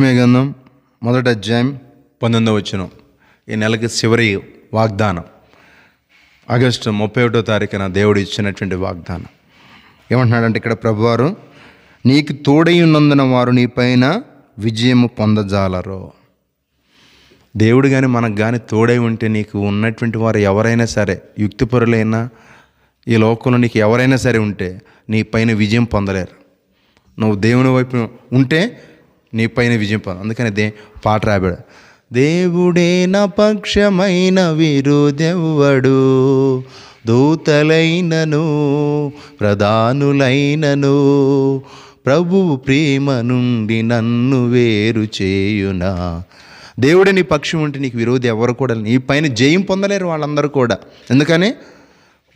గంధం మొదట అధ్యాయం పంతొమ్మిదో వచ్చిన ఈ నెలకి చివరి వాగ్దానం ఆగస్టు ముప్పై ఒకటో తారీఖున దేవుడు ఇచ్చినటువంటి వాగ్దానం ఏమంటున్నాడంటే ఇక్కడ ప్రభువారు నీకు తోడై ఉన్నందున వారు నీ పైన విజయము పొందజాలరు దేవుడు కానీ మనకు కానీ తోడై ఉంటే నీకు ఉన్నటువంటి వారు ఎవరైనా సరే యుక్తిపరులైనా ఈ లోకంలో నీకు ఎవరైనా సరే ఉంటే నీ పైన విజయం పొందలేరు నువ్వు దేవుని వైపు ఉంటే నీ పైన విజయం పొందు అందుకని దే పాట రాబాడు దేవుడే నా పక్షమైన వీరుదెవ్వడు దూతలైనను ప్రధానులైనను ప్రభువు ప్రేమ నుండి నన్ను వేరు చేయునా దేవుడే నీ పక్షం ఉంటే నీకు విరోధి ఎవరు కూడా నీ పైన జయం పొందలేరు వాళ్ళందరూ కూడా ఎందుకని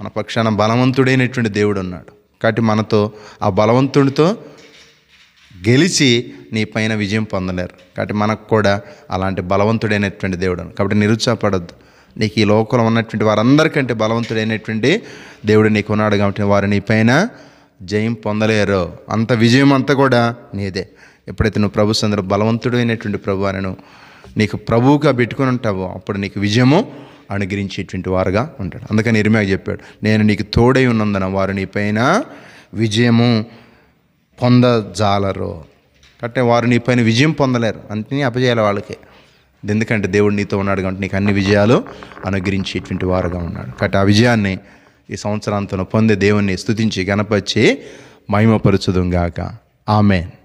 మన పక్షాన బలవంతుడైనటువంటి దేవుడు ఉన్నాడు కాబట్టి మనతో ఆ బలవంతుడితో గెలిచి నీ పైన విజయం పొందలేరు కాబట్టి మనకు కూడా అలాంటి బలవంతుడైనటువంటి దేవుడు కాబట్టి నిరుత్సాహపడద్దు నీకు ఈ లోకంలో ఉన్నటువంటి వారందరికంటే బలవంతుడైనటువంటి దేవుడు నీకు ఉన్నాడు కాబట్టి వారు నీ పైన జయం పొందలేరు అంత విజయం అంతా కూడా నీదే ఎప్పుడైతే నువ్వు ప్రభు సందరు బలవంతుడు అయినటువంటి ప్రభు అని నీకు ప్రభువుగా పెట్టుకుని ఉంటావో అప్పుడు నీకు విజయము అనుగ్రహించేటువంటి వారుగా ఉంటాడు అందుకని ఇరిమే చెప్పాడు నేను నీకు తోడై ఉన్నందున వారు నీ పైన విజయము పొందజాలరు అంటే వారు నీ పైన విజయం పొందలేరు అంటే అపజయాలు వాళ్ళకి ఎందుకంటే దేవుడు నీతో ఉన్నాడు కాబట్టి నీకు అన్ని విజయాలు అనుగ్రహించేటువంటి వారుగా ఉన్నాడు కాబట్టి ఆ విజయాన్ని ఈ సంవత్సరాంతంలో పొందే దేవుణ్ణి స్థుతించి గణపరిచి మహిమపరచుదుం గాక ఆమెన్